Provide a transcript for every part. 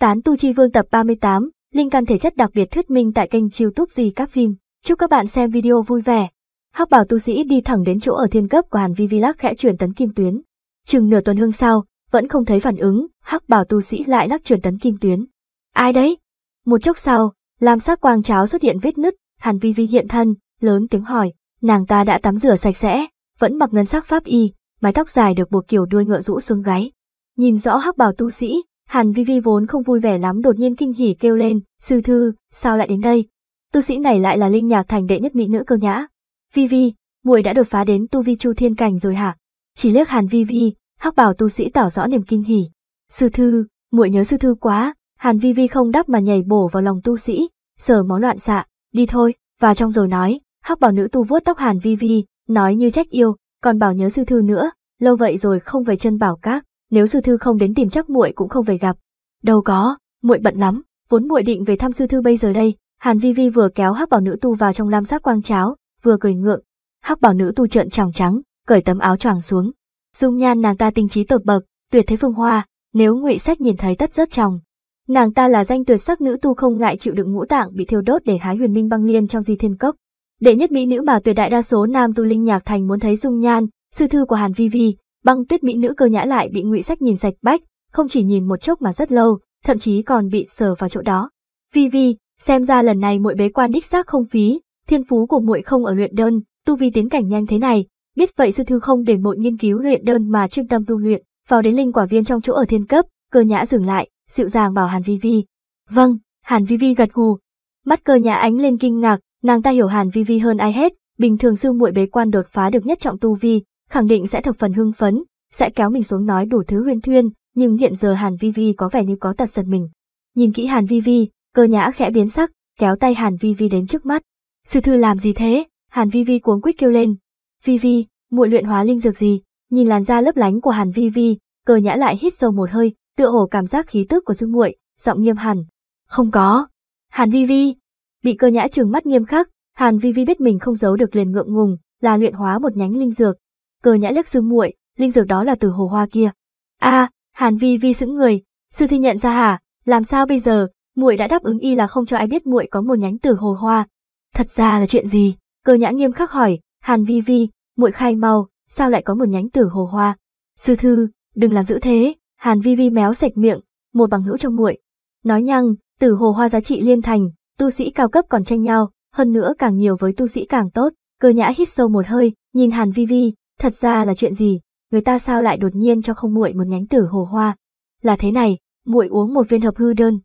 Tán tu chi vương tập 38, linh căn thể chất đặc biệt thuyết minh tại kênh youtube gì các phim. Chúc các bạn xem video vui vẻ. Hắc bảo tu sĩ đi thẳng đến chỗ ở thiên cấp của Hàn Vi Vi lắc khẽ chuyển tấn kim tuyến. Chừng nửa tuần hương sau, vẫn không thấy phản ứng, hắc bảo tu sĩ lại lắc chuyển tấn kim tuyến. Ai đấy? Một chốc sau, làm sắc quang cháo xuất hiện vết nứt, Hàn Vi Vi hiện thân, lớn tiếng hỏi, nàng ta đã tắm rửa sạch sẽ, vẫn mặc ngân sắc pháp y, mái tóc dài được buộc kiểu đuôi ngựa rũ xuống gáy. Nhìn rõ hắc bảo tu sĩ, Hàn Vi Vi vốn không vui vẻ lắm đột nhiên kinh hỉ kêu lên, sư thư, sao lại đến đây? Tu sĩ này lại là linh nhạc thành đệ nhất mỹ nữ cơ nhã. Vi Vi, muội đã đột phá đến tu vi chu thiên cảnh rồi hả? Chỉ liếc Hàn Vi Vi, hắc bảo tu sĩ tỏ rõ niềm kinh hỉ. Sư thư, muội nhớ sư thư quá, Hàn Vi Vi không đáp mà nhảy bổ vào lòng tu sĩ, sờ mó loạn xạ, đi thôi, vào trong rồi nói, hắc bảo nữ tu vuốt tóc Hàn Vi Vi, nói như trách yêu, còn bảo nhớ sư thư nữa, lâu vậy rồi không về chân bảo các nếu sư thư không đến tìm chắc muội cũng không về gặp. Đâu có, muội bận lắm, vốn muội định về thăm sư thư bây giờ đây. Hàn Vi Vi vừa kéo Hắc Bảo nữ tu vào trong lam sắc quang cháo, vừa cười ngượng. Hắc Bảo nữ tu trợn tròng trắng, cởi tấm áo choàng xuống. Dung nhan nàng ta tinh trí tột bậc, tuyệt thế phương hoa, nếu Ngụy Sách nhìn thấy tất rất chồng. Nàng ta là danh tuyệt sắc nữ tu không ngại chịu đựng ngũ tạng bị thiêu đốt để hái huyền minh băng liên trong di thiên cốc. Đệ nhất mỹ nữ mà tuyệt đại đa số nam tu linh nhạc thành muốn thấy dung nhan, sư thư của Hàn Vi Vi, băng tuyết mỹ nữ cơ nhã lại bị ngụy sách nhìn sạch bách, không chỉ nhìn một chốc mà rất lâu, thậm chí còn bị sờ vào chỗ đó. Vi Vi, xem ra lần này muội bế quan đích xác không phí, thiên phú của muội không ở luyện đơn, tu vi tiến cảnh nhanh thế này, biết vậy sư thư không để muội nghiên cứu luyện đơn mà chuyên tâm tu luyện, vào đến linh quả viên trong chỗ ở thiên cấp, cơ nhã dừng lại, dịu dàng bảo Hàn Vi Vi. Vâng, Hàn Vi Vi gật gù. Mắt cơ nhã ánh lên kinh ngạc, nàng ta hiểu Hàn Vi Vi hơn ai hết, bình thường sư muội bế quan đột phá được nhất trọng tu vi, khẳng định sẽ thập phần hưng phấn, sẽ kéo mình xuống nói đủ thứ huyên thuyên, nhưng hiện giờ Hàn Vi Vi có vẻ như có tật giật mình. Nhìn kỹ Hàn Vi Vi, cơ nhã khẽ biến sắc, kéo tay Hàn Vi Vi đến trước mắt. Sư thư làm gì thế? Hàn Vi Vi cuống quýt kêu lên. Vi Vi, muội luyện hóa linh dược gì? Nhìn làn da lấp lánh của Hàn Vi Vi, cơ nhã lại hít sâu một hơi, tựa hồ cảm giác khí tức của sư muội, giọng nghiêm hẳn. Không có. Hàn Vi Vi. Bị cơ nhã trừng mắt nghiêm khắc, Hàn Vi Vi biết mình không giấu được liền ngượng ngùng, là luyện hóa một nhánh linh dược, Cờ nhã liếc sư muội, linh dược đó là từ hồ hoa kia. A, Hàn Vi Vi sững người, sư thi nhận ra hả? Làm sao bây giờ? Muội đã đáp ứng y là không cho ai biết muội có một nhánh từ hồ hoa. Thật ra là chuyện gì? Cờ nhã nghiêm khắc hỏi, Hàn Vi Vi, muội khai mau, sao lại có một nhánh từ hồ hoa? Sư thư, đừng làm giữ thế, Hàn Vi Vi méo sạch miệng, một bằng hữu trong muội. Nói nhăng, từ hồ hoa giá trị liên thành, tu sĩ cao cấp còn tranh nhau, hơn nữa càng nhiều với tu sĩ càng tốt. Cơ nhã hít sâu một hơi, nhìn Hàn Vi Vi, Thật ra là chuyện gì, người ta sao lại đột nhiên cho không muội một nhánh tử hồ hoa? Là thế này, muội uống một viên hợp hư đơn.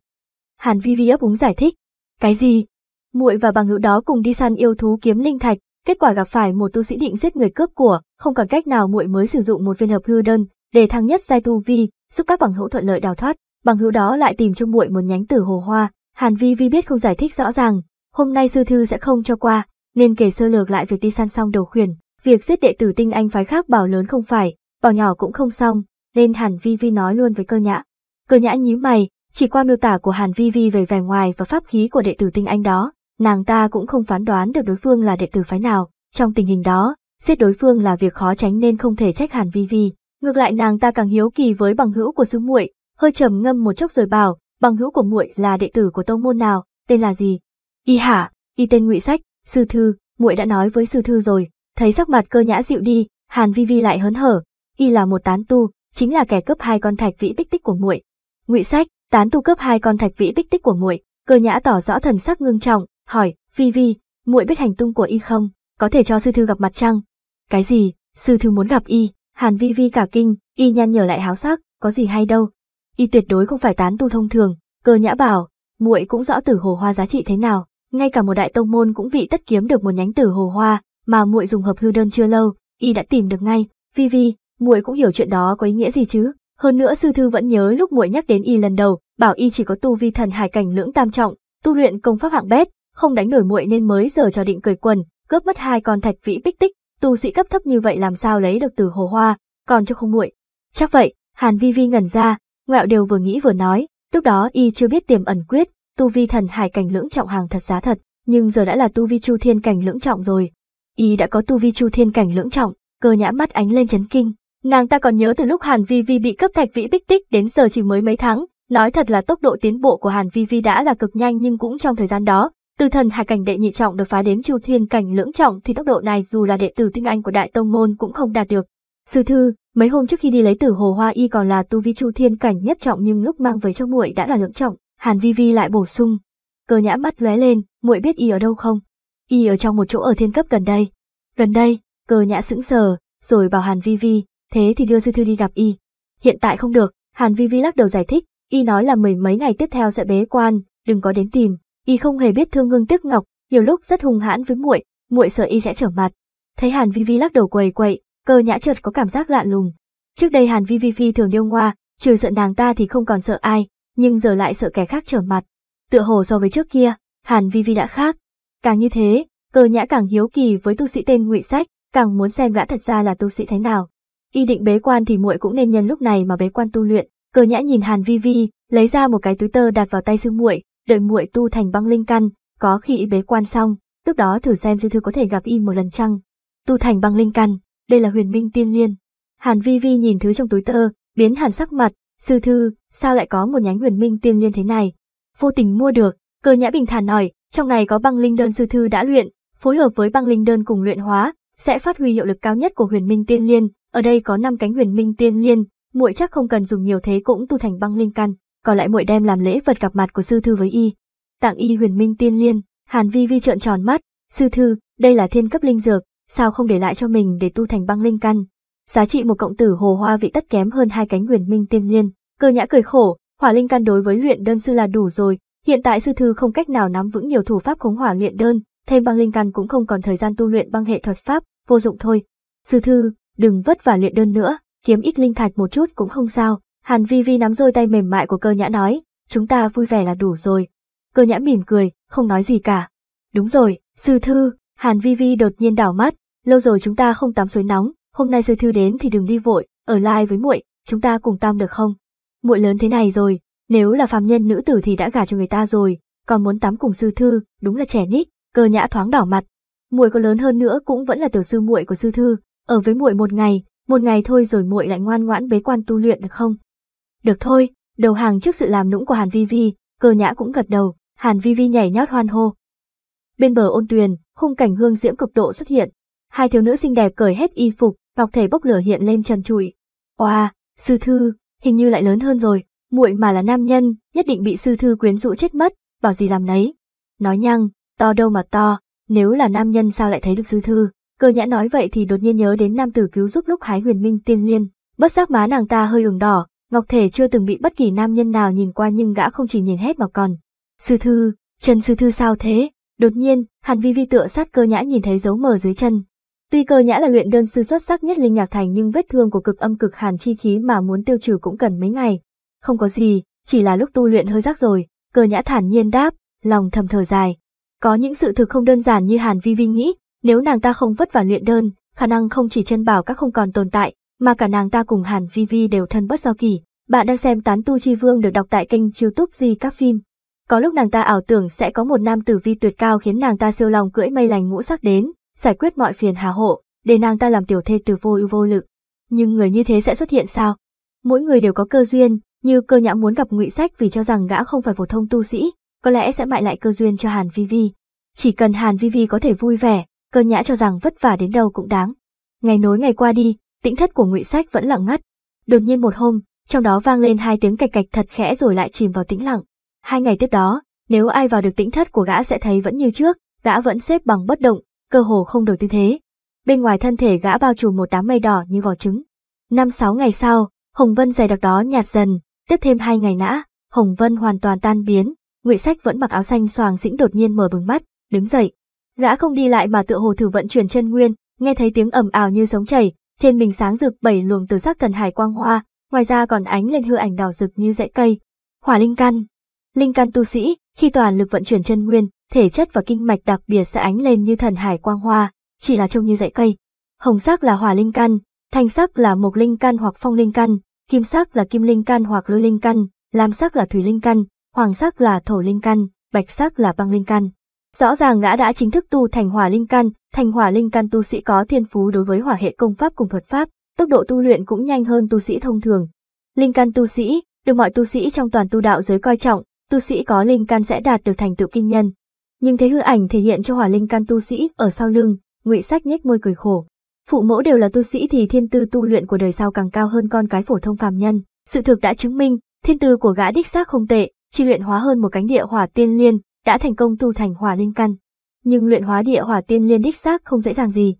Hàn Vi Vi ấp úng giải thích. Cái gì? Muội và bằng hữu đó cùng đi săn yêu thú kiếm linh thạch, kết quả gặp phải một tu sĩ định giết người cướp của, không còn cách nào muội mới sử dụng một viên hợp hư đơn để thăng nhất giai tu vi, giúp các bằng hữu thuận lợi đào thoát, bằng hữu đó lại tìm cho muội một nhánh tử hồ hoa. Hàn Vi Vi biết không giải thích rõ ràng, hôm nay sư thư sẽ không cho qua, nên kể sơ lược lại việc đi săn xong đầu khuyển. Việc giết đệ tử tinh anh phái khác bảo lớn không phải, bảo nhỏ cũng không xong, nên Hàn Vi Vi nói luôn với cơ nhã. Cơ nhã nhíu mày, chỉ qua miêu tả của Hàn Vi Vi về vẻ ngoài và pháp khí của đệ tử tinh anh đó, nàng ta cũng không phán đoán được đối phương là đệ tử phái nào. Trong tình hình đó, giết đối phương là việc khó tránh nên không thể trách Hàn Vi Vi. Ngược lại nàng ta càng hiếu kỳ với bằng hữu của sư muội, hơi trầm ngâm một chốc rồi bảo, bằng hữu của muội là đệ tử của tông môn nào, tên là gì? Y hả, y tên Ngụy Sách, sư thư, muội đã nói với sư thư rồi, Thấy sắc mặt cơ nhã dịu đi, Hàn Vi Vi lại hớn hở, y là một tán tu, chính là kẻ cướp hai con thạch vĩ bích tích của muội. Ngụy Sách, tán tu cướp hai con thạch vĩ bích tích của muội, cơ nhã tỏ rõ thần sắc ngưng trọng, hỏi, "Vi Vi, muội biết hành tung của y không, có thể cho sư thư gặp mặt chăng?" "Cái gì? Sư thư muốn gặp y?" Hàn Vi Vi cả kinh, y nhăn nhở lại háo sắc, "Có gì hay đâu, y tuyệt đối không phải tán tu thông thường." Cơ nhã bảo, "Muội cũng rõ tử hồ hoa giá trị thế nào, ngay cả một đại tông môn cũng vị tất kiếm được một nhánh tử hồ hoa, mà muội dùng hợp hưu đơn chưa lâu, y đã tìm được ngay, Vi Vi, muội cũng hiểu chuyện đó có ý nghĩa gì chứ? Hơn nữa sư thư vẫn nhớ lúc muội nhắc đến y lần đầu, bảo y chỉ có tu vi thần hải cảnh lưỡng tam trọng, tu luyện công pháp hạng bét, không đánh nổi muội nên mới giờ cho định cười quần, cướp mất hai con thạch vĩ bích tích, tu sĩ cấp thấp như vậy làm sao lấy được từ hồ hoa, còn cho không muội. Chắc vậy, Hàn Vi Vi ngẩn ra, ngạo đều vừa nghĩ vừa nói, lúc đó y chưa biết tiềm ẩn quyết, tu vi thần hải cảnh lưỡng trọng hàng thật giá thật, nhưng giờ đã là tu vi chu thiên cảnh lưỡng trọng rồi, y đã có tu vi chu thiên cảnh lưỡng trọng, cơ nhã mắt ánh lên chấn kinh. Nàng ta còn nhớ từ lúc Hàn Vi Vi bị cấp thạch vĩ bích tích đến giờ chỉ mới mấy tháng, nói thật là tốc độ tiến bộ của Hàn Vi Vi đã là cực nhanh nhưng cũng trong thời gian đó, từ thần hải cảnh đệ nhị trọng được phá đến chu thiên cảnh lưỡng trọng thì tốc độ này dù là đệ tử tinh anh của đại tông môn cũng không đạt được. Sư thư, mấy hôm trước khi đi lấy tử hồ hoa y còn là tu vi chu thiên cảnh nhất trọng nhưng lúc mang về cho muội đã là lưỡng trọng, Hàn Vi Vi lại bổ sung. Cơ nhã mắt lóe lên, muội biết y ở đâu không? y ở trong một chỗ ở thiên cấp gần đây. Gần đây, cờ nhã sững sờ, rồi bảo Hàn Vi Vi, thế thì đưa sư thư đi gặp y. Hiện tại không được, Hàn Vi Vi lắc đầu giải thích, y nói là mười mấy ngày tiếp theo sẽ bế quan, đừng có đến tìm. Y không hề biết thương ngưng tiếc ngọc, nhiều lúc rất hung hãn với muội, muội sợ y sẽ trở mặt. Thấy Hàn Vi Vi lắc đầu quầy quậy, cờ nhã chợt có cảm giác lạ lùng. Trước đây Hàn Vi Vi phi thường điêu ngoa, trừ sợ nàng ta thì không còn sợ ai, nhưng giờ lại sợ kẻ khác trở mặt. Tựa hồ so với trước kia, Hàn Vi Vi đã khác, Càng như thế, cơ nhã càng hiếu kỳ với tu sĩ tên ngụy Sách, càng muốn xem gã thật ra là tu sĩ thế nào. Y định bế quan thì muội cũng nên nhân lúc này mà bế quan tu luyện. Cơ nhã nhìn Hàn Vi Vi, lấy ra một cái túi tơ đặt vào tay sư muội, đợi muội tu thành băng linh căn, có khi y bế quan xong, lúc đó thử xem sư thư có thể gặp y một lần chăng. Tu thành băng linh căn, đây là huyền minh tiên liên. Hàn Vi Vi nhìn thứ trong túi tơ, biến hàn sắc mặt, sư thư, sao lại có một nhánh huyền minh tiên liên thế này? Vô tình mua được, cơ nhã bình thản nói, trong này có băng linh đơn sư thư đã luyện, phối hợp với băng linh đơn cùng luyện hóa, sẽ phát huy hiệu lực cao nhất của huyền minh tiên liên. Ở đây có năm cánh huyền minh tiên liên, muội chắc không cần dùng nhiều thế cũng tu thành băng linh căn, còn lại muội đem làm lễ vật gặp mặt của sư thư với y. Tặng y huyền minh tiên liên, Hàn Vi Vi trợn tròn mắt, sư thư, đây là thiên cấp linh dược, sao không để lại cho mình để tu thành băng linh căn? Giá trị một cộng tử hồ hoa vị tất kém hơn hai cánh huyền minh tiên liên. Cơ nhã cười khổ, hỏa linh căn đối với luyện đơn sư là đủ rồi, Hiện tại sư thư không cách nào nắm vững nhiều thủ pháp khống hỏa luyện đơn, thêm băng linh căn cũng không còn thời gian tu luyện băng hệ thuật pháp, vô dụng thôi. Sư thư, đừng vất vả luyện đơn nữa, kiếm ít linh thạch một chút cũng không sao. Hàn Vi Vi nắm đôi tay mềm mại của cơ nhã nói, chúng ta vui vẻ là đủ rồi. Cơ nhã mỉm cười, không nói gì cả. Đúng rồi, sư thư, Hàn Vi Vi đột nhiên đảo mắt, lâu rồi chúng ta không tắm suối nóng, hôm nay sư thư đến thì đừng đi vội, ở lại với muội, chúng ta cùng tam được không? Muội lớn thế này rồi, nếu là phàm nhân nữ tử thì đã gả cho người ta rồi, còn muốn tắm cùng sư thư, đúng là trẻ nít, cơ nhã thoáng đỏ mặt. Muội có lớn hơn nữa cũng vẫn là tiểu sư muội của sư thư, ở với muội một ngày, một ngày thôi rồi muội lại ngoan ngoãn bế quan tu luyện được không? Được thôi, đầu hàng trước sự làm nũng của Hàn Vi Vi, cơ nhã cũng gật đầu, Hàn Vi Vi nhảy nhót hoan hô. Bên bờ ôn tuyền, khung cảnh hương diễm cực độ xuất hiện. Hai thiếu nữ xinh đẹp cởi hết y phục, ngọc thể bốc lửa hiện lên trần trụi. Oa, wow, sư thư, hình như lại lớn hơn rồi muội mà là nam nhân, nhất định bị sư thư quyến rũ chết mất, bảo gì làm nấy. Nói nhăng, to đâu mà to, nếu là nam nhân sao lại thấy được sư thư. Cơ nhã nói vậy thì đột nhiên nhớ đến nam tử cứu giúp lúc hái huyền minh tiên liên, bất giác má nàng ta hơi ửng đỏ, ngọc thể chưa từng bị bất kỳ nam nhân nào nhìn qua nhưng gã không chỉ nhìn hết mà còn. Sư thư, chân sư thư sao thế? Đột nhiên, Hàn Vi Vi tựa sát cơ nhã nhìn thấy dấu mờ dưới chân. Tuy cơ nhã là luyện đơn sư xuất sắc nhất linh nhạc thành nhưng vết thương của cực âm cực hàn chi khí mà muốn tiêu trừ cũng cần mấy ngày, không có gì, chỉ là lúc tu luyện hơi rắc rồi, cờ nhã thản nhiên đáp, lòng thầm thở dài. Có những sự thực không đơn giản như Hàn Vi Vi nghĩ, nếu nàng ta không vất vả luyện đơn, khả năng không chỉ chân bảo các không còn tồn tại, mà cả nàng ta cùng Hàn Vi Vi đều thân bất do kỳ. Bạn đang xem Tán Tu Chi Vương được đọc tại kênh youtube Di Các Phim. Có lúc nàng ta ảo tưởng sẽ có một nam tử vi tuyệt cao khiến nàng ta siêu lòng cưỡi mây lành ngũ sắc đến, giải quyết mọi phiền hà hộ, để nàng ta làm tiểu thê từ vô ưu vô lực. Nhưng người như thế sẽ xuất hiện sao? Mỗi người đều có cơ duyên, như cơ nhã muốn gặp ngụy sách vì cho rằng gã không phải phổ thông tu sĩ, có lẽ sẽ mại lại cơ duyên cho Hàn Vi Vi. Chỉ cần Hàn Vi Vi có thể vui vẻ, cơ nhã cho rằng vất vả đến đâu cũng đáng. Ngày nối ngày qua đi, tĩnh thất của ngụy sách vẫn lặng ngắt. Đột nhiên một hôm, trong đó vang lên hai tiếng cạch cạch thật khẽ rồi lại chìm vào tĩnh lặng. Hai ngày tiếp đó, nếu ai vào được tĩnh thất của gã sẽ thấy vẫn như trước, gã vẫn xếp bằng bất động, cơ hồ không đổi tư thế. Bên ngoài thân thể gã bao trùm một đám mây đỏ như vỏ trứng. Năm sáu ngày sau, hồng vân dày đặc đó nhạt dần, Tiếp thêm hai ngày nã, Hồng Vân hoàn toàn tan biến, Ngụy Sách vẫn mặc áo xanh xoàng dĩnh đột nhiên mở bừng mắt, đứng dậy. Gã không đi lại mà tựa hồ thử vận chuyển chân nguyên, nghe thấy tiếng ầm ào như sóng chảy, trên mình sáng rực bảy luồng từ sắc cần hải quang hoa, ngoài ra còn ánh lên hư ảnh đỏ rực như rễ cây. Hỏa linh căn. Linh căn tu sĩ, khi toàn lực vận chuyển chân nguyên, thể chất và kinh mạch đặc biệt sẽ ánh lên như thần hải quang hoa, chỉ là trông như rễ cây. Hồng sắc là hỏa linh căn, thanh sắc là mộc linh căn hoặc phong linh căn, kim sắc là kim linh căn hoặc lôi linh căn, lam sắc là thủy linh căn, hoàng sắc là thổ linh căn, bạch sắc là băng linh căn. Rõ ràng ngã đã chính thức tu thành hỏa linh căn, thành hỏa linh căn tu sĩ có thiên phú đối với hỏa hệ công pháp cùng thuật pháp, tốc độ tu luyện cũng nhanh hơn tu sĩ thông thường. Linh căn tu sĩ, được mọi tu sĩ trong toàn tu đạo giới coi trọng, tu sĩ có linh căn sẽ đạt được thành tựu kinh nhân. Nhưng thế hư ảnh thể hiện cho hỏa linh căn tu sĩ ở sau lưng, Ngụy Sách nhếch môi cười khổ. Phụ mẫu đều là tu sĩ thì thiên tư tu luyện của đời sau càng cao hơn con cái phổ thông phàm nhân. Sự thực đã chứng minh, thiên tư của gã đích xác không tệ, chỉ luyện hóa hơn một cánh địa hỏa tiên liên, đã thành công tu thành hỏa linh căn. Nhưng luyện hóa địa hỏa tiên liên đích xác không dễ dàng gì.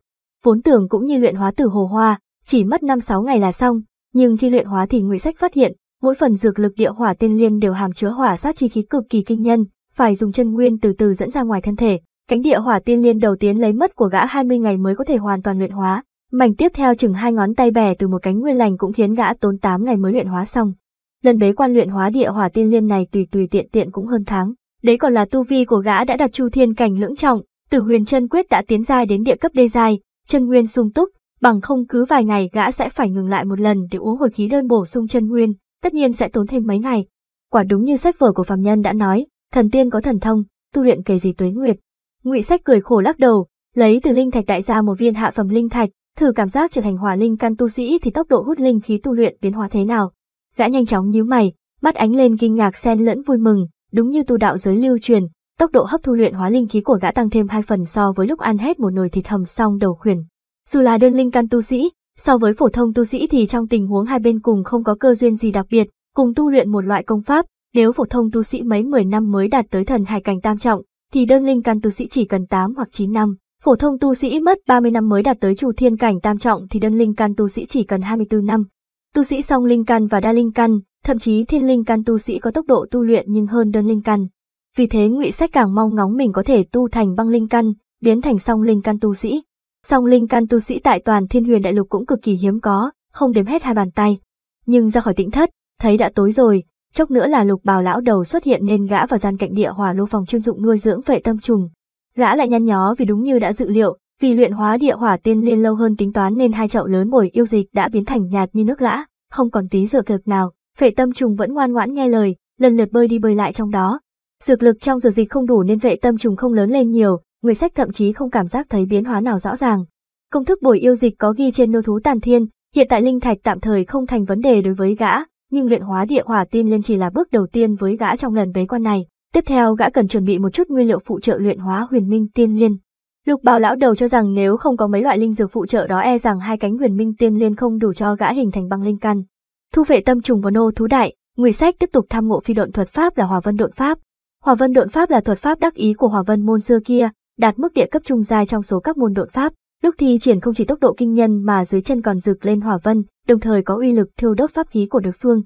Vốn tưởng cũng như luyện hóa tử hồ hoa, chỉ mất năm sáu ngày là xong, nhưng khi luyện hóa thì Ngụy Sách phát hiện, mỗi phần dược lực địa hỏa tiên liên đều hàm chứa hỏa sát chi khí cực kỳ kinh nhân, phải dùng chân nguyên từ từ dẫn ra ngoài thân thể, Cánh địa hỏa tiên liên đầu tiên lấy mất của gã 20 ngày mới có thể hoàn toàn luyện hóa, mảnh tiếp theo chừng hai ngón tay bẻ từ một cánh nguyên lành cũng khiến gã tốn 8 ngày mới luyện hóa xong. Lần bế quan luyện hóa địa hỏa tiên liên này tùy tùy tiện tiện cũng hơn tháng, đấy còn là tu vi của gã đã đạt chu thiên cảnh lưỡng trọng, Tử Huyền chân quyết đã tiến giai đến địa cấp đê giai, chân nguyên sung túc, bằng không cứ vài ngày gã sẽ phải ngừng lại một lần để uống hồi khí đơn bổ sung chân nguyên, tất nhiên sẽ tốn thêm mấy ngày. Quả đúng như sách vở của phàm nhân đã nói, thần tiên có thần thông, tu luyện kể gì tuế nguyệt, Ngụy Sách cười khổ lắc đầu, lấy từ linh thạch đại gia một viên hạ phẩm linh thạch, thử cảm giác trở thành hòa linh căn tu sĩ thì tốc độ hút linh khí tu luyện biến hóa thế nào. Gã nhanh chóng nhíu mày, mắt ánh lên kinh ngạc xen lẫn vui mừng, đúng như tu đạo giới lưu truyền, tốc độ hấp thu luyện hóa linh khí của gã tăng thêm hai phần so với lúc ăn hết một nồi thịt hầm xong đầu khuyển. Dù là đơn linh căn tu sĩ, so với phổ thông tu sĩ thì trong tình huống hai bên cùng không có cơ duyên gì đặc biệt, cùng tu luyện một loại công pháp, nếu phổ thông tu sĩ mấy mười năm mới đạt tới thần hải cảnh tam trọng, thì đơn linh căn tu sĩ chỉ cần 8 hoặc 9 năm. Phổ thông tu sĩ mất 30 năm mới đạt tới chủ thiên cảnh tam trọng thì đơn linh căn tu sĩ chỉ cần 24 năm. Tu sĩ song linh căn và đa linh căn, thậm chí thiên linh căn tu sĩ có tốc độ tu luyện nhưng hơn đơn linh căn. Vì thế Ngụy Sách càng mong ngóng mình có thể tu thành băng linh căn, biến thành song linh căn tu sĩ. Song linh căn tu sĩ tại toàn Thiên Huyền Đại Lục cũng cực kỳ hiếm có, không đếm hết hai bàn tay. Nhưng ra khỏi tĩnh thất, thấy đã tối rồi, Chốc nữa là lục bào lão đầu xuất hiện nên gã vào gian cạnh địa hỏa lô phòng chuyên dụng nuôi dưỡng vệ tâm trùng. Gã lại nhăn nhó vì đúng như đã dự liệu, vì luyện hóa địa hỏa tiên liên lâu hơn tính toán nên hai chậu lớn bồi yêu dịch đã biến thành nhạt như nước lã, không còn tí dược lực nào. Vệ tâm trùng vẫn ngoan ngoãn nghe lời, lần lượt bơi đi bơi lại trong đó. Dược lực trong dược dịch không đủ nên vệ tâm trùng không lớn lên nhiều, người sách thậm chí không cảm giác thấy biến hóa nào rõ ràng. Công thức bồi yêu dịch có ghi trên nô thú tàn thiên, hiện tại linh thạch tạm thời không thành vấn đề đối với gã, nhưng luyện hóa địa hỏa tin liên chỉ là bước đầu tiên với gã trong lần bế quan này. Tiếp theo gã cần chuẩn bị một chút nguyên liệu phụ trợ luyện hóa huyền minh tiên liên. Lục bào lão đầu cho rằng nếu không có mấy loại linh dược phụ trợ đó e rằng hai cánh huyền minh tiên liên không đủ cho gã hình thành băng linh căn. Thu vệ tâm trùng vào nô thú đại, người sách tiếp tục tham ngộ phi độn thuật pháp là hòa vân độn pháp. Hòa vân độn pháp là thuật pháp đắc ý của hòa vân môn xưa kia, đạt mức địa cấp trung giai trong số các môn độn pháp. Lúc thi triển không chỉ tốc độ kinh nhân mà dưới chân còn rực lên hỏa vân, đồng thời có uy lực thiêu đốt pháp khí của đối phương.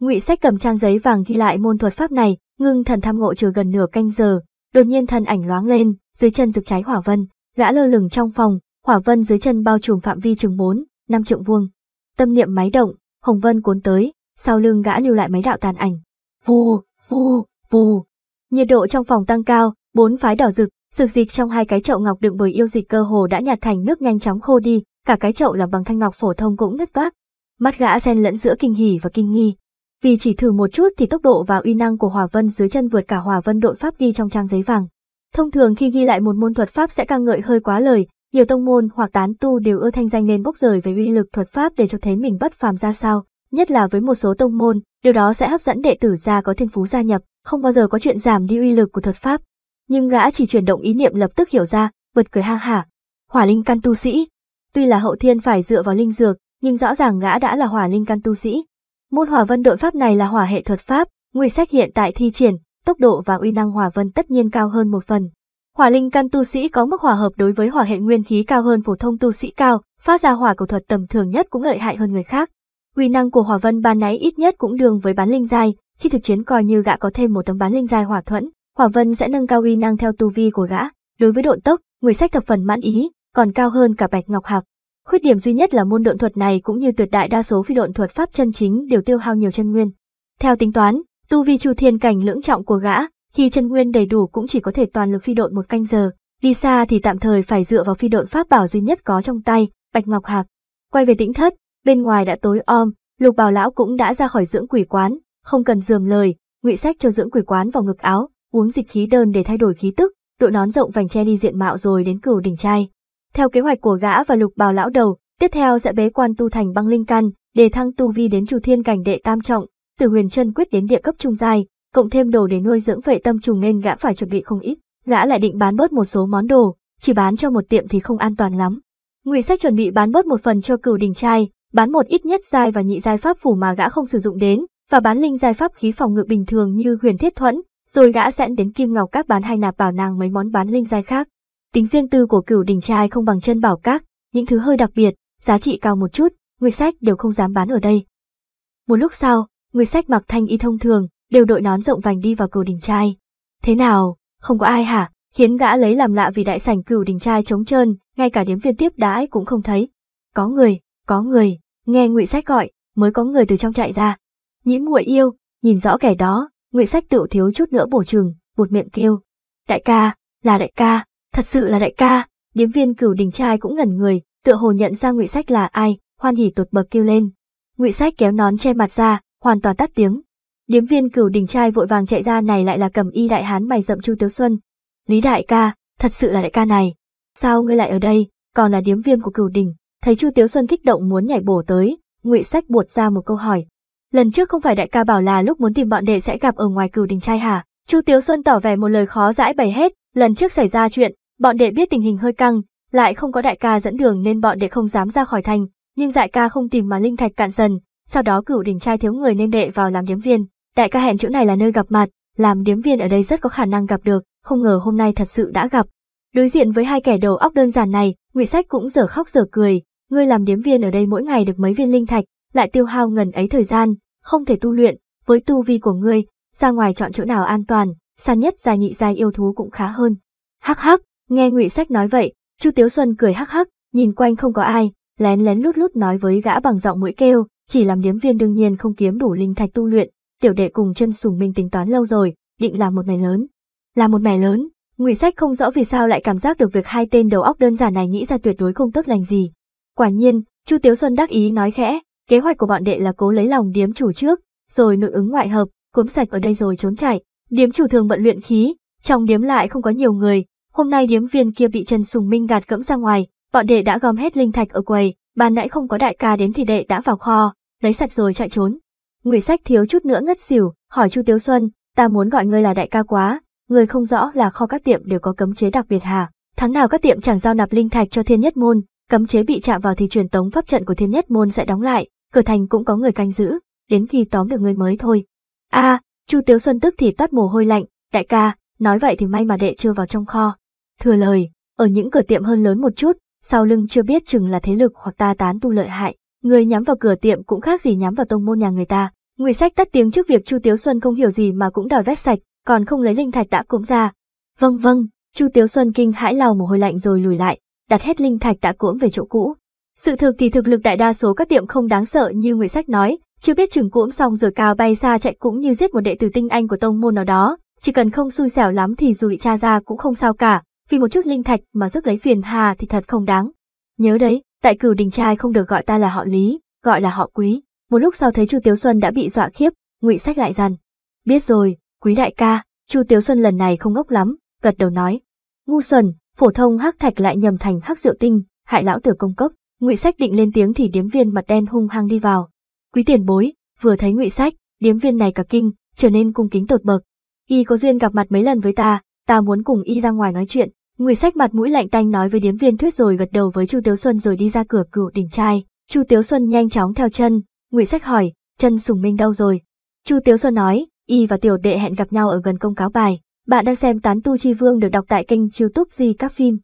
Ngụy Sách cầm trang giấy vàng ghi lại môn thuật pháp này, ngưng thần tham ngộ chờ gần nửa canh giờ, đột nhiên thân ảnh loáng lên, dưới chân rực cháy hỏa vân, gã lơ lửng trong phòng, hỏa vân dưới chân bao trùm phạm vi chừng 4, 5 trượng vuông. Tâm niệm máy động, hồng vân cuốn tới, sau lưng gã lưu lại mấy đạo tàn ảnh. Vù, vù, vù. Nhiệt độ trong phòng tăng cao, bốn phái đỏ rực, Dược dịch trong hai cái chậu ngọc đựng bởi yêu dịch cơ hồ đã nhạt thành nước nhanh chóng khô đi, cả cái chậu làm bằng thanh ngọc phổ thông cũng nứt vác. Mắt gã xen lẫn giữa kinh hỉ và kinh nghi. Vì chỉ thử một chút thì tốc độ và uy năng của Hòa Vân dưới chân vượt cả Hòa Vân đội pháp ghi trong trang giấy vàng. Thông thường khi ghi lại một môn thuật pháp sẽ ca ngợi hơi quá lời, nhiều tông môn hoặc tán tu đều ưa thanh danh nên bốc rời về uy lực thuật pháp để cho thấy mình bất phàm ra sao, nhất là với một số tông môn, điều đó sẽ hấp dẫn đệ tử ra có thiên phú gia nhập, không bao giờ có chuyện giảm đi uy lực của thuật pháp nhưng gã chỉ chuyển động ý niệm lập tức hiểu ra, bật cười ha hả. Hỏa linh căn tu sĩ. Tuy là hậu thiên phải dựa vào linh dược, nhưng rõ ràng gã đã là hỏa linh căn tu sĩ. Môn hỏa vân đội pháp này là hỏa hệ thuật pháp, nguy sách hiện tại thi triển, tốc độ và uy năng hỏa vân tất nhiên cao hơn một phần. Hỏa linh căn tu sĩ có mức hòa hợp đối với hỏa hệ nguyên khí cao hơn phổ thông tu sĩ cao, phát ra hỏa cầu thuật tầm thường nhất cũng lợi hại hơn người khác. Uy năng của hỏa vân ban nãy ít nhất cũng đương với bán linh giai, khi thực chiến coi như gã có thêm một tấm bán linh giai hỏa thuẫn, hỏa vân sẽ nâng cao uy năng theo tu vi của gã. Đối với độn tốc, người sách thập phần mãn ý, còn cao hơn cả Bạch Ngọc Hạc. Khuyết điểm duy nhất là môn độn thuật này cũng như tuyệt đại đa số phi độn thuật pháp chân chính đều tiêu hao nhiều chân nguyên. Theo tính toán, tu vi chu thiên cảnh lưỡng trọng của gã, khi chân nguyên đầy đủ cũng chỉ có thể toàn lực phi độn một canh giờ, đi xa thì tạm thời phải dựa vào phi độn pháp bảo duy nhất có trong tay, Bạch Ngọc Hạc. Quay về tĩnh thất, bên ngoài đã tối om, Lục Bảo lão cũng đã ra khỏi dưỡng quỷ quán, không cần dườm lời, ngụy sách cho dưỡng quỷ quán vào ngực áo, uống dịch khí đơn để thay đổi khí tức, đội nón rộng vành che đi diện mạo rồi đến cửu đỉnh trai. Theo kế hoạch của gã và lục bào lão đầu, tiếp theo sẽ bế quan tu thành băng linh căn, để thăng tu vi đến chủ thiên cảnh đệ tam trọng, từ huyền chân quyết đến địa cấp trung giai, cộng thêm đồ để nuôi dưỡng vệ tâm trùng nên gã phải chuẩn bị không ít. Gã lại định bán bớt một số món đồ, chỉ bán cho một tiệm thì không an toàn lắm. Ngụy Sách chuẩn bị bán bớt một phần cho cửu đỉnh trai, bán một ít nhất giai và nhị giai pháp phủ mà gã không sử dụng đến, và bán linh giai pháp khí phòng ngự bình thường như huyền thiết thuẫn, rồi gã sẽ đến Kim Ngọc Các bán hay nạp vào nàng mấy món bán linh giai khác. Tính riêng tư của cửu đỉnh trai không bằng chân bảo các, những thứ hơi đặc biệt, giá trị cao một chút, người sách đều không dám bán ở đây. Một lúc sau, người sách mặc thanh y thông thường, đều đội nón rộng vành đi vào cửu đỉnh trai. Thế nào, không có ai hả? Khiến gã lấy làm lạ vì đại sảnh cửu đỉnh trai trống trơn, ngay cả điếm viên tiếp đãi cũng không thấy. Có người, có người, nghe ngụy sách gọi, mới có người từ trong chạy ra. Nhĩ muội yêu, nhìn rõ kẻ đó, Ngụy Sách Tựu thiếu chút nữa bổ trừng, một miệng kêu, "Đại ca, là đại ca, thật sự là đại ca." Điếm viên Cửu Đình trai cũng ngẩn người, tựa hồ nhận ra Ngụy Sách là ai, hoan hỉ tột bậc kêu lên. Ngụy Sách kéo nón che mặt ra, hoàn toàn tắt tiếng. Điếm viên Cửu Đình trai vội vàng chạy ra này lại là cầm y đại hán mày rậm Chu Tiếu Xuân. "Lý đại ca, thật sự là đại ca này, sao ngươi lại ở đây, còn là điếm viên của Cửu Đình?" Thấy Chu Tiếu Xuân kích động muốn nhảy bổ tới, Ngụy Sách buột ra một câu hỏi, lần trước không phải đại ca bảo là lúc muốn tìm bọn đệ sẽ gặp ở ngoài cửu đình trai hả? Chu Tiếu Xuân tỏ vẻ một lời khó giải bày hết, lần trước xảy ra chuyện, bọn đệ biết tình hình hơi căng, lại không có đại ca dẫn đường nên bọn đệ không dám ra khỏi thành, nhưng đại dạ ca không tìm mà linh thạch cạn dần, sau đó cửu đình trai thiếu người nên đệ vào làm điếm viên. Đại ca hẹn chỗ này là nơi gặp mặt, làm điếm viên ở đây rất có khả năng gặp được, không ngờ hôm nay thật sự đã gặp. Đối diện với hai kẻ đầu óc đơn giản này, Ngụy Sách cũng dở khóc dở cười, ngươi làm điếm viên ở đây mỗi ngày được mấy viên linh thạch, lại tiêu hao ngần ấy thời gian, không thể tu luyện, với tu vi của ngươi, ra ngoài chọn chỗ nào an toàn, san nhất dài nhị dài yêu thú cũng khá hơn. Hắc hắc, nghe ngụy Sách nói vậy, Chu Tiếu Xuân cười hắc hắc, nhìn quanh không có ai, lén lén lút lút nói với gã bằng giọng mũi kêu, chỉ làm điếm viên đương nhiên không kiếm đủ linh thạch tu luyện, tiểu đệ cùng chân sủng minh tính toán lâu rồi, định làm một mẻ lớn. Là một mẻ lớn, ngụy Sách không rõ vì sao lại cảm giác được việc hai tên đầu óc đơn giản này nghĩ ra tuyệt đối không tốt lành gì. Quả nhiên, Chu Tiếu Xuân đắc ý nói khẽ, Kế hoạch của bọn đệ là cố lấy lòng điếm chủ trước, rồi nội ứng ngoại hợp, cuốn sạch ở đây rồi trốn chạy. Điếm chủ thường bận luyện khí, trong điếm lại không có nhiều người, hôm nay điếm viên kia bị Trần Sùng Minh gạt gẫm ra ngoài, bọn đệ đã gom hết linh thạch ở quầy, ban nãy không có đại ca đến thì đệ đã vào kho, lấy sạch rồi chạy trốn. Người sách thiếu chút nữa ngất xỉu, hỏi Chu Tiếu Xuân, ta muốn gọi ngươi là đại ca quá, người không rõ là kho các tiệm đều có cấm chế đặc biệt hả? Tháng nào các tiệm chẳng giao nạp linh thạch cho thiên nhất môn, Cấm chế bị chạm vào thì truyền tống pháp trận của thiên nhất môn sẽ đóng lại, cửa thành cũng có người canh giữ, đến khi tóm được người mới thôi. A, Chu Tiếu Xuân tức thì toát mồ hôi lạnh, đại ca, nói vậy thì may mà đệ chưa vào trong kho. Thừa lời, ở những cửa tiệm hơn lớn một chút, sau lưng chưa biết chừng là thế lực hoặc ta tán tu lợi hại, người nhắm vào cửa tiệm cũng khác gì nhắm vào tông môn nhà người ta. Ngụy Sách tắt tiếng trước việc Chu Tiếu Xuân không hiểu gì mà cũng đòi vét sạch, còn không lấy linh thạch đã cũng ra. Vâng vâng, Chu Tiếu Xuân kinh hãi lau mồ hôi lạnh rồi lùi lại, đặt hết linh thạch đã cuỗm về chỗ cũ. Sự thực thì thực lực đại đa số các tiệm không đáng sợ như người sách nói, chưa biết chừng cuỗm xong rồi cao bay xa chạy cũng như giết một đệ tử tinh anh của tông môn nào đó, chỉ cần không xui xẻo lắm thì dù bị tra ra cũng không sao cả, vì một chút linh thạch mà rước lấy phiền hà thì thật không đáng. Nhớ đấy, tại cửu đình trai không được gọi ta là họ Lý, gọi là họ Quý. Một lúc sau thấy Chu Tiếu Xuân đã bị dọa khiếp, Ngụy Sách lại dằn: "Biết rồi, Quý đại ca." Chu Tiếu Xuân lần này không ngốc lắm, gật đầu nói: "Ngu xuẩn, phổ thông hắc thạch lại nhầm thành hắc rượu tinh, hại lão tử công cốc. Ngụy Sách định lên tiếng thì điếm viên mặt đen hung hăng đi vào. Quý tiền bối, vừa thấy Ngụy Sách, điếm viên này cả kinh, trở nên cung kính tột bậc. Y có duyên gặp mặt mấy lần với ta, ta muốn cùng y ra ngoài nói chuyện. Ngụy Sách mặt mũi lạnh tanh nói với điếm viên thuyết rồi gật đầu với Chu Tiếu Xuân rồi đi ra cửa cửu đỉnh trai. Chu Tiếu Xuân nhanh chóng theo chân, Ngụy Sách hỏi, chân Sùng Minh đâu rồi? Chu Tiếu Xuân nói, y và tiểu đệ hẹn gặp nhau ở gần công cáo bài, bạn đang xem Tán Tu Chi Vương được đọc tại kênh youtube gì Các Phim.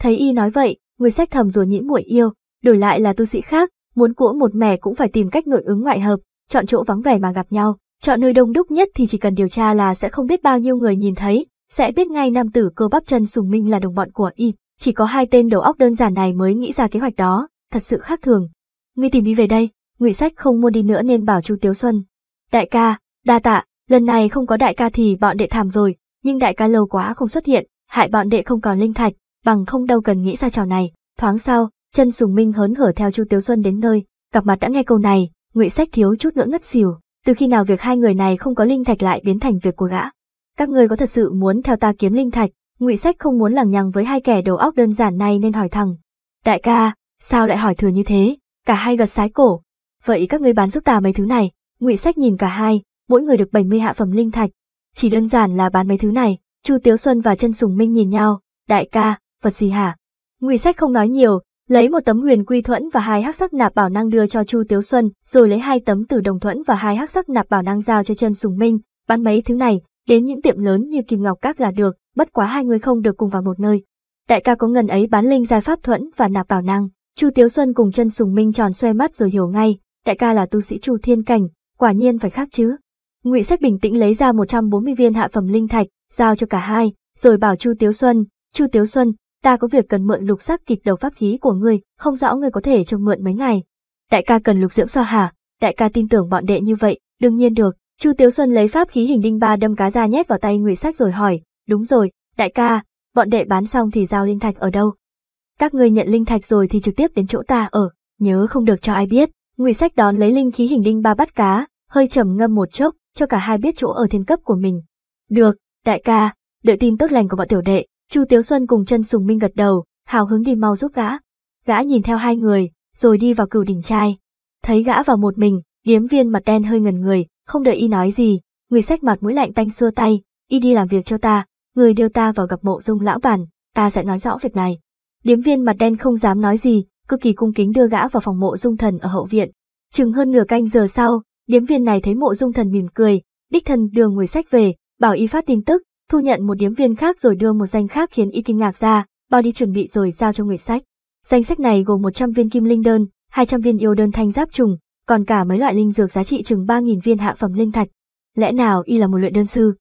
Thấy y nói vậy, người sách thầm rồi nhĩ muội yêu, đổi lại là tu sĩ khác, muốn cỗ một mẻ cũng phải tìm cách nội ứng ngoại hợp, chọn chỗ vắng vẻ mà gặp nhau, chọn nơi đông đúc nhất thì chỉ cần điều tra là sẽ không biết bao nhiêu người nhìn thấy, sẽ biết ngay nam tử cơ bắp chân sùng minh là đồng bọn của y, chỉ có hai tên đầu óc đơn giản này mới nghĩ ra kế hoạch đó, thật sự khác thường. Ngươi tìm đi về đây, Ngụy Sách không muốn đi nữa nên bảo Chu Tiếu Xuân. Đại ca, đa tạ, lần này không có đại ca thì bọn đệ thảm rồi, nhưng đại ca lâu quá không xuất hiện, hại bọn đệ không còn linh thạch, bằng không đâu cần nghĩ ra trò này. Thoáng sau, chân Sùng Minh hớn hở theo Chu Tiếu Xuân đến nơi, gặp mặt đã nghe câu này, Ngụy Sách thiếu chút nữa ngất xỉu, từ khi nào việc hai người này không có linh thạch lại biến thành việc của gã? Các ngươi có thật sự muốn theo ta kiếm linh thạch? Ngụy Sách không muốn lằng nhằng với hai kẻ đầu óc đơn giản này nên hỏi thẳng. Đại ca, sao lại hỏi thừa như thế? Cả hai gật sái cổ. Vậy các ngươi bán giúp ta mấy thứ này? Ngụy Sách nhìn cả hai, mỗi người được 70 hạ phẩm linh thạch, chỉ đơn giản là bán mấy thứ này, Chu Tiếu Xuân và Trân Sùng Minh nhìn nhau, đại ca, vật gì hả? Ngụy Sách không nói nhiều, lấy một tấm huyền quy thuẫn và hai hắc sắc nạp bảo năng đưa cho Chu Tiếu Xuân, rồi lấy hai tấm tử đồng thuẫn và hai hắc sắc nạp bảo năng giao cho Trân Sùng Minh, bán mấy thứ này, đến những tiệm lớn như Kim Ngọc Các là được, bất quá hai người không được cùng vào một nơi. Đại ca có ngần ấy bán linh giai pháp thuẫn và nạp bảo năng, Chu Tiếu Xuân cùng Trân Sùng Minh tròn xoe mắt rồi hiểu ngay, đại ca là tu sĩ Chu Thiên Cảnh, quả nhiên phải khác chứ. Ngụy Sách bình tĩnh lấy ra 140 viên hạ phẩm linh thạch, giao cho cả hai, rồi bảo Chu Tiếu Xuân, "Chu Tiếu Xuân, ta có việc cần mượn lục sắc kịch đầu pháp khí của ngươi, không rõ ngươi có thể cho mượn mấy ngày." Đại ca cần lục dưỡng xoa hả? Đại ca tin tưởng bọn đệ như vậy, đương nhiên được. Chu Tiếu Xuân lấy pháp khí hình đinh ba đâm cá ra nhét vào tay Ngụy Sách rồi hỏi, "Đúng rồi, đại ca, bọn đệ bán xong thì giao linh thạch ở đâu?" Các ngươi nhận linh thạch rồi thì trực tiếp đến chỗ ta ở, nhớ không được cho ai biết. Ngụy Sách đón lấy linh khí hình đinh ba bắt cá, hơi trầm ngâm một chốc, cho cả hai biết chỗ ở thiên cấp của mình. Được, đại ca, đợi tin tốt lành của bọn tiểu đệ, Chu Tiếu Xuân cùng chân Sùng Minh gật đầu, hào hứng đi mau giúp gã. Gã nhìn theo hai người, rồi đi vào cửu đỉnh trai. Thấy gã vào một mình, điếm viên mặt đen hơi ngần người, không đợi y nói gì, người sách mặt mũi lạnh tanh xua tay, y đi làm việc cho ta, người đưa ta vào gặp mộ dung lão bản, ta sẽ nói rõ việc này. Điếm viên mặt đen không dám nói gì, cực kỳ cung kính đưa gã vào phòng mộ dung thần ở hậu viện. Chừng hơn nửa canh giờ sau, Điếm viên này thấy mộ dung thần mỉm cười, đích thần đưa người sách về, bảo y phát tin tức, thu nhận một điếm viên khác rồi đưa một danh khác khiến y kinh ngạc ra, bao đi chuẩn bị rồi giao cho người sách. Danh sách này gồm 100 viên kim linh đơn, 200 viên yêu đơn thanh giáp trùng, còn cả mấy loại linh dược giá trị chừng 3.000 viên hạ phẩm linh thạch. Lẽ nào y là một luyện đơn sư?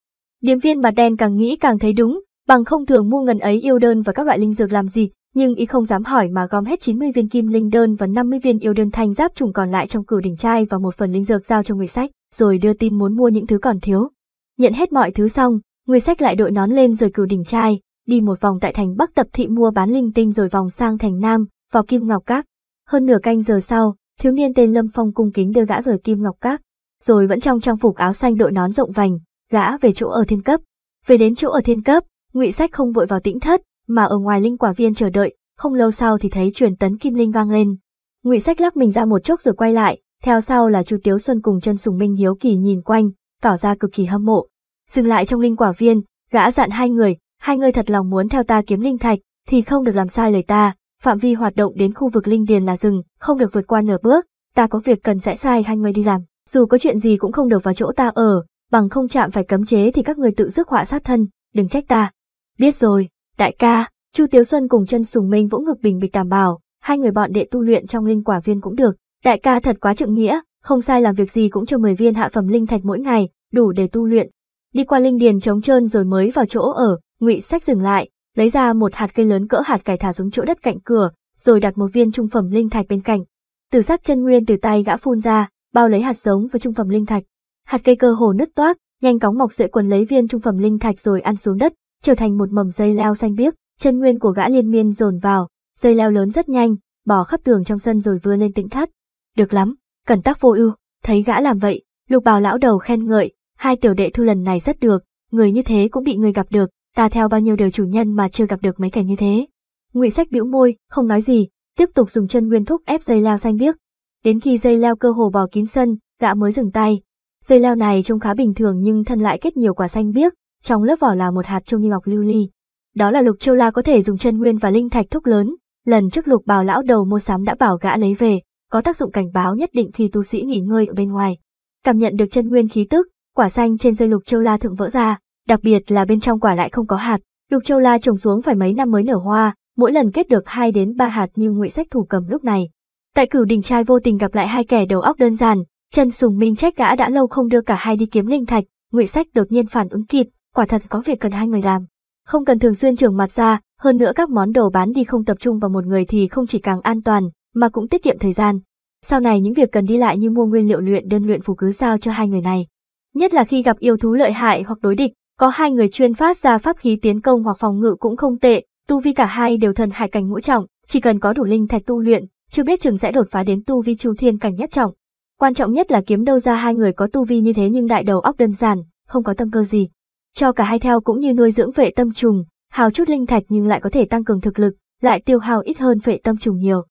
Điếm viên mặt đen càng nghĩ càng thấy đúng, bằng không thường mua ngần ấy yêu đơn và các loại linh dược làm gì, nhưng y không dám hỏi mà gom hết 90 viên kim linh đơn và 50 viên yêu đơn thanh giáp trùng còn lại trong cửu đỉnh trai và một phần linh dược giao cho người sách, rồi đưa tin muốn mua những thứ còn thiếu. Nhận hết mọi thứ xong, người sách lại đội nón lên rời cửu đỉnh trai, đi một vòng tại thành Bắc Tập Thị mua bán linh tinh rồi vòng sang thành Nam, vào Kim Ngọc Các. Hơn nửa canh giờ sau, thiếu niên tên Lâm Phong cung kính đưa gã rời Kim Ngọc Các, rồi vẫn trong trang phục áo xanh đội nón rộng vành, gã về chỗ ở thiên cấp. Về đến chỗ ở thiên cấp, Ngụy Sách không vội vào tĩnh thất mà ở ngoài linh quả viên chờ đợi, không lâu sau thì thấy truyền tấn kim linh vang lên. Ngụy Sách lắc mình ra một chốc rồi quay lại, theo sau là Chu Tiếu Xuân cùng chân Sùng Minh hiếu kỳ nhìn quanh, tỏ ra cực kỳ hâm mộ. Dừng lại trong linh quả viên, gã dặn hai người, hai người thật lòng muốn theo ta kiếm linh thạch, thì không được làm sai lời ta, phạm vi hoạt động đến khu vực linh điền là rừng, không được vượt qua nửa bước, ta có việc cần sẽ sai hai người đi làm, dù có chuyện gì cũng không được vào chỗ ta ở, bằng không chạm phải cấm chế thì các người tự rước họa sát thân, đừng trách ta. Biết rồi. Đại ca, Chu Tiếu Xuân cùng chân sùng minh vỗ ngực bình bịch đảm bảo, hai người bọn đệ tu luyện trong linh quả viên cũng được. Đại ca thật quá trượng nghĩa, không sai làm việc gì cũng cho mười viên hạ phẩm linh thạch mỗi ngày, đủ để tu luyện. Đi qua linh điền trống trơn rồi mới vào chỗ ở, Ngụy Sách dừng lại, lấy ra một hạt cây lớn cỡ hạt cải thả xuống chỗ đất cạnh cửa, rồi đặt một viên trung phẩm linh thạch bên cạnh. Từ sắc chân nguyên từ tay gã phun ra, bao lấy hạt giống với trung phẩm linh thạch. Hạt cây cơ hồ nứt toác, nhanh chóng mọc rễ quần lấy viên trung phẩm linh thạch rồi ăn xuống đất, trở thành một mầm dây leo xanh biếc, chân nguyên của gã liên miên dồn vào, dây leo lớn rất nhanh, bò khắp tường trong sân rồi vươn lên tĩnh thắt. Được lắm, cẩn tắc vô ưu, thấy gã làm vậy, lục bào lão đầu khen ngợi, hai tiểu đệ thu lần này rất được, người như thế cũng bị người gặp được, ta theo bao nhiêu đều chủ nhân mà chưa gặp được mấy kẻ như thế. Ngụy Sách bĩu môi, không nói gì, tiếp tục dùng chân nguyên thúc ép dây leo xanh biếc. Đến khi dây leo cơ hồ bò kín sân, gã mới dừng tay. Dây leo này trông khá bình thường nhưng thân lại kết nhiều quả xanh biếc, trong lớp vỏ là một hạt trung ngọc lưu ly. Đó là lục châu la có thể dùng chân nguyên và linh thạch thúc lớn, lần trước lục bào lão đầu mua sắm đã bảo gã lấy về, có tác dụng cảnh báo nhất định khi tu sĩ nghỉ ngơi ở bên ngoài. Cảm nhận được chân nguyên khí tức, quả xanh trên dây lục châu la thượng vỡ ra, đặc biệt là bên trong quả lại không có hạt, lục châu la trồng xuống phải mấy năm mới nở hoa, mỗi lần kết được 2 đến 3 hạt như ngụy sách thủ cầm lúc này. Tại cửu đình trai vô tình gặp lại hai kẻ đầu óc đơn giản, chân sùng minh trách gã đã lâu không đưa cả hai đi kiếm linh thạch, ngụy sách đột nhiên phản ứng kịp, quả thật có việc cần hai người làm. Không cần thường xuyên trường mặt ra, hơn nữa các món đồ bán đi không tập trung vào một người thì không chỉ càng an toàn, mà cũng tiết kiệm thời gian. Sau này những việc cần đi lại như mua nguyên liệu luyện đơn luyện phù cứ giao cho hai người này. Nhất là khi gặp yêu thú lợi hại hoặc đối địch, có hai người chuyên phát ra pháp khí tiến công hoặc phòng ngự cũng không tệ, tu vi cả hai đều thần hải cảnh ngũ trọng, chỉ cần có đủ linh thạch tu luyện, chưa biết chừng sẽ đột phá đến tu vi chu thiên cảnh nhất trọng. Quan trọng nhất là kiếm đâu ra hai người có tu vi như thế nhưng đại đầu óc đơn giản, không có tâm cơ gì, cho cả hai theo cũng như nuôi dưỡng vệ tâm trùng, hào chút linh thạch nhưng lại có thể tăng cường thực lực, lại tiêu hao ít hơn vệ tâm trùng nhiều.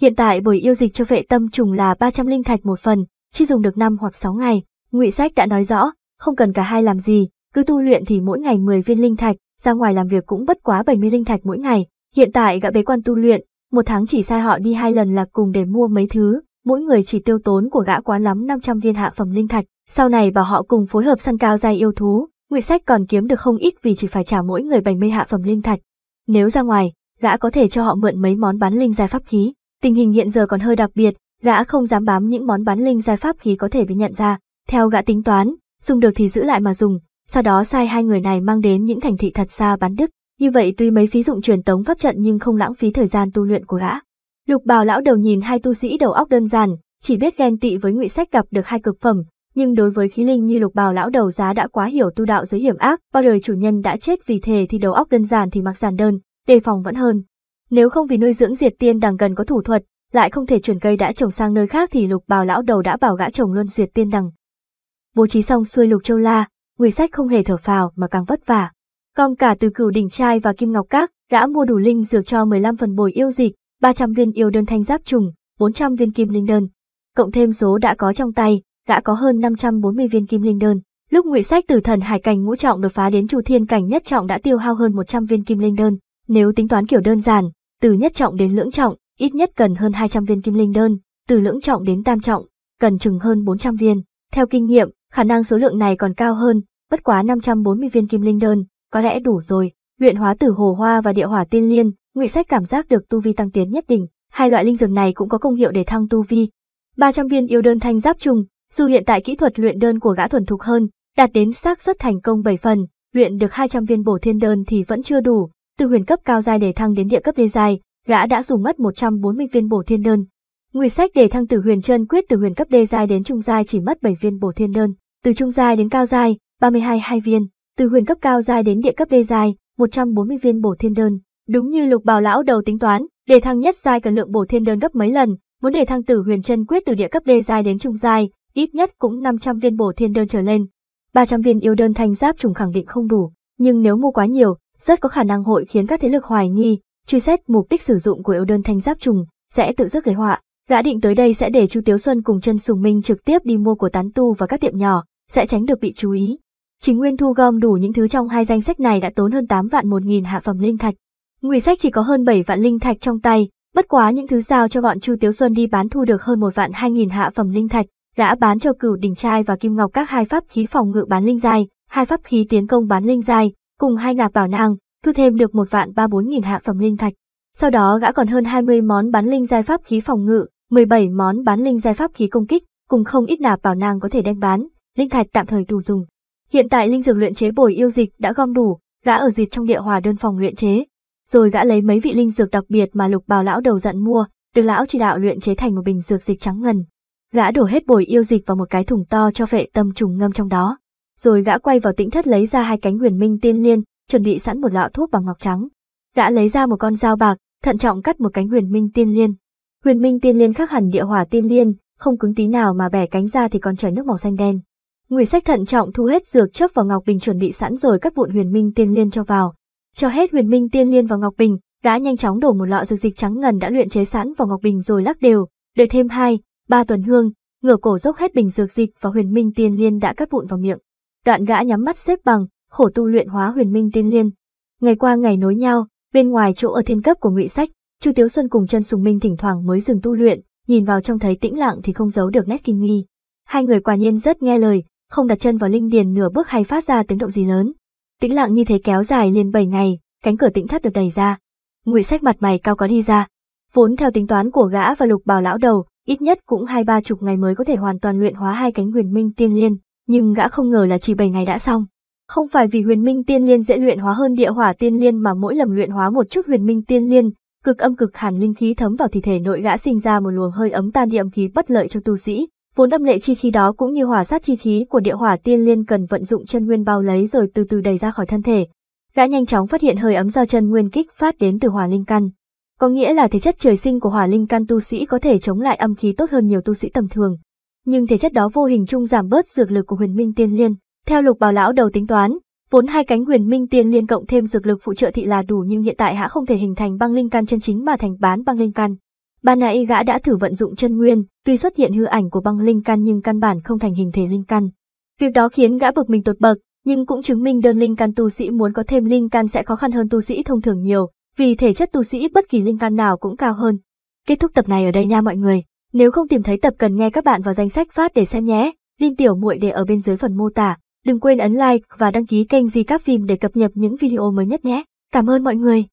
Hiện tại buổi yêu dịch cho vệ tâm trùng là 300 linh thạch một phần, chỉ dùng được 5 hoặc 6 ngày. Ngụy Sách đã nói rõ, không cần cả hai làm gì, cứ tu luyện thì mỗi ngày 10 viên linh thạch, ra ngoài làm việc cũng bất quá 70 linh thạch mỗi ngày. Hiện tại gã bế quan tu luyện, một tháng chỉ sai họ đi hai lần là cùng để mua mấy thứ, mỗi người chỉ tiêu tốn của gã quá lắm 500 viên hạ phẩm linh thạch. Sau này bảo họ cùng phối hợp săn cao giai yêu thú, Ngụy Sách còn kiếm được không ít vì chỉ phải trả mỗi người 70 hạ phẩm linh thạch. Nếu ra ngoài, gã có thể cho họ mượn mấy món bán linh giai pháp khí. Tình hình hiện giờ còn hơi đặc biệt, gã không dám bám những món bán linh giai pháp khí có thể bị nhận ra. Theo gã tính toán, dùng được thì giữ lại mà dùng, sau đó sai hai người này mang đến những thành thị thật xa bán đức. Như vậy tuy mấy phí dụng truyền tống pháp trận nhưng không lãng phí thời gian tu luyện của gã. Lục bào lão đầu nhìn hai tu sĩ đầu óc đơn giản, chỉ biết ghen tị với ngụy sách gặp được hai cực phẩm, nhưng đối với khí linh như lục bào lão đầu giá đã quá hiểu tu đạo giới hiểm ác, bao đời chủ nhân đã chết vì thề thì đầu óc đơn giản thì mặc giản đơn, đề phòng vẫn hơn. Nếu không vì nuôi dưỡng diệt tiên đằng gần có thủ thuật, lại không thể chuyển cây đã trồng sang nơi khác thì lục bào lão đầu đã bảo gã trồng luôn diệt tiên đằng. Bố trí xong xuôi lục châu la, người sách không hề thở phào mà càng vất vả. Còn cả từ cửu đỉnh trai và kim ngọc các, gã mua đủ linh dược cho 15 phần bồi yêu dịch, 300 viên yêu đơn thanh giáp trùng, 400 viên kim linh đơn. Cộng thêm số đã có trong tay, gã có hơn 540 viên kim linh đơn. Lúc Ngụy Sách từ thần hải cảnh ngũ trọng đột phá đến chu thiên cảnh nhất trọng đã tiêu hao hơn 100 viên kim linh đơn. Nếu tính toán kiểu đơn giản, từ nhất trọng đến lưỡng trọng, ít nhất cần hơn 200 viên kim linh đơn, từ lưỡng trọng đến tam trọng, cần chừng hơn 400 viên. Theo kinh nghiệm, khả năng số lượng này còn cao hơn, bất quá 540 viên kim linh đơn, có lẽ đủ rồi. Luyện hóa tử hồ hoa và địa hỏa tiên liên, Ngụy Sách cảm giác được tu vi tăng tiến nhất định, hai loại linh dược này cũng có công hiệu để thăng tu vi. 300 viên yêu đơn thanh giáp trùng, dù hiện tại kỹ thuật luyện đơn của gã thuần thục hơn, đạt đến xác suất thành công 7 phần, luyện được 200 viên bổ thiên đơn thì vẫn chưa đủ, từ huyền cấp cao giai để thăng đến địa cấp đê giai, gã đã dùng mất 140 viên bổ thiên đơn. Ngụy sách để thăng từ huyền chân quyết từ huyền cấp đê giai đến trung giai chỉ mất 7 viên bổ thiên đơn, từ trung giai đến cao giai, 32 hai viên, từ huyền cấp cao giai đến địa cấp đê giai, 140 viên bổ thiên đơn. Đúng như Lục Bảo lão đầu tính toán, để thăng nhất giai cần lượng bổ thiên đơn gấp mấy lần, muốn để thăng từ huyền chân quyết từ địa cấp đê giai đến trung giai, ít nhất cũng 500 viên bổ thiên đơn trở lên. 300 viên yêu đơn thanh giáp trùng khẳng định không đủ, nhưng nếu mua quá nhiều, rất có khả năng hội khiến các thế lực hoài nghi, truy xét mục đích sử dụng của yêu đơn thanh giáp trùng, sẽ tự rước gây họa. Gã định tới đây sẽ để Chu Tiếu Xuân cùng chân Sùng Minh trực tiếp đi mua của tán tu và các tiệm nhỏ, sẽ tránh được bị chú ý. Chính Nguyên thu gom đủ những thứ trong hai danh sách này đã tốn hơn 8 vạn 1 nghìn hạ phẩm linh thạch. Ngụy sách chỉ có hơn 7 vạn linh thạch trong tay, bất quá những thứ giao cho bọn Chu Tiếu Xuân đi bán thu được hơn 1 vạn 2 nghìn hạ phẩm linh thạch, gã bán cho cửu đình trai và kim ngọc các hai pháp khí phòng ngự bán linh dài, hai pháp khí tiến công bán linh dài, cùng hai nạp bảo nàng, thu thêm được một vạn ba bốn nghìn hạ phẩm linh thạch. Sau đó gã còn hơn hai mươi món bán linh giai pháp khí phòng ngự, mười bảy món bán linh giai pháp khí công kích, cùng không ít nạp bảo nàng có thể đem bán, linh thạch tạm thời đủ dùng. Hiện tại linh dược luyện chế bồi yêu dịch đã gom đủ, gã ở dịch trong địa hòa đơn phòng luyện chế. Rồi gã lấy mấy vị linh dược đặc biệt mà lục bào lão đầu dặn mua, được lão chỉ đạo luyện chế thành một bình dược dịch trắng ngần. Gã đổ hết bồi yêu dịch vào một cái thùng to cho vệ tâm trùng ngâm trong đó. Rồi gã quay vào tĩnh thất lấy ra hai cánh huyền minh tiên liên, chuẩn bị sẵn một lọ thuốc bằng ngọc trắng. Gã lấy ra một con dao bạc, thận trọng cắt một cánh huyền minh tiên liên. Huyền minh tiên liên khác hẳn địa hỏa tiên liên, không cứng tí nào mà bẻ cánh ra thì còn chảy nước màu xanh đen. Ngụy Sách thận trọng thu hết dược chớp vào ngọc bình chuẩn bị sẵn rồi cắt vụn huyền minh tiên liên cho vào. Cho hết huyền minh tiên liên vào ngọc bình, gã nhanh chóng đổ một lọ dược dịch trắng ngần đã luyện chế sẵn vào ngọc bình rồi lắc đều, đợi thêm hai. Ba tuần hương, ngửa cổ dốc hết bình dược dịch và huyền minh tiên liên đã cắt vụn vào miệng. Đoạn gã nhắm mắt xếp bằng, khổ tu luyện hóa huyền minh tiên liên. Ngày qua ngày nối nhau, bên ngoài chỗ ở thiên cấp của ngụy sách, Chu Tiếu Xuân cùng chân Sùng Minh thỉnh thoảng mới dừng tu luyện, nhìn vào trong thấy tĩnh lặng thì không giấu được nét kinh nghi. Hai người quả nhiên rất nghe lời, không đặt chân vào linh điền nửa bước hay phát ra tiếng động gì lớn. Tĩnh lặng như thế kéo dài liền 7 ngày, cánh cửa tĩnh thất được đẩy ra. Ngụy Sách mặt mày cao có đi ra. Vốn theo tính toán của gã và Lục Bảo lão đầu, ít nhất cũng hai ba chục ngày mới có thể hoàn toàn luyện hóa hai cánh huyền minh tiên liên, nhưng gã không ngờ là chỉ bảy ngày đã xong. Không phải vì huyền minh tiên liên dễ luyện hóa hơn địa hỏa tiên liên mà mỗi lần luyện hóa một chút huyền minh tiên liên, cực âm cực hàn linh khí thấm vào thi thể nội gã sinh ra một luồng hơi ấm tan địa âm khí bất lợi cho tu sĩ. Vốn âm lệ chi khí đó cũng như hỏa sát chi khí của địa hỏa tiên liên cần vận dụng chân nguyên bao lấy rồi từ từ đẩy ra khỏi thân thể. Gã nhanh chóng phát hiện hơi ấm do chân nguyên kích phát đến từ hỏa linh căn, có nghĩa là thể chất trời sinh của hỏa linh căn tu sĩ có thể chống lại âm khí tốt hơn nhiều tu sĩ tầm thường. Nhưng thể chất đó vô hình chung giảm bớt dược lực của huyền minh tiên liên. Theo lục bảo lão đầu tính toán, vốn hai cánh huyền minh tiên liên cộng thêm dược lực phụ trợ thị là đủ nhưng hiện tại hã không thể hình thành băng linh căn chân chính mà thành bán băng linh căn. Ban nãy gã đã thử vận dụng chân nguyên, tuy xuất hiện hư ảnh của băng linh căn nhưng căn bản không thành hình thể linh căn. Việc đó khiến gã bực mình tột bậc, nhưng cũng chứng minh đơn linh căn tu sĩ muốn có thêm linh căn sẽ khó khăn hơn tu sĩ thông thường nhiều, vì thể chất tu sĩ bất kỳ linh căn nào cũng cao hơn. Kết thúc tập này ở đây nha mọi người, nếu không tìm thấy tập cần nghe các bạn vào danh sách phát để xem nhé, link tiểu muội để ở bên dưới phần mô tả. Đừng quên ấn like và đăng ký kênh Di Các Phim để cập nhật những video mới nhất nhé. Cảm ơn mọi người.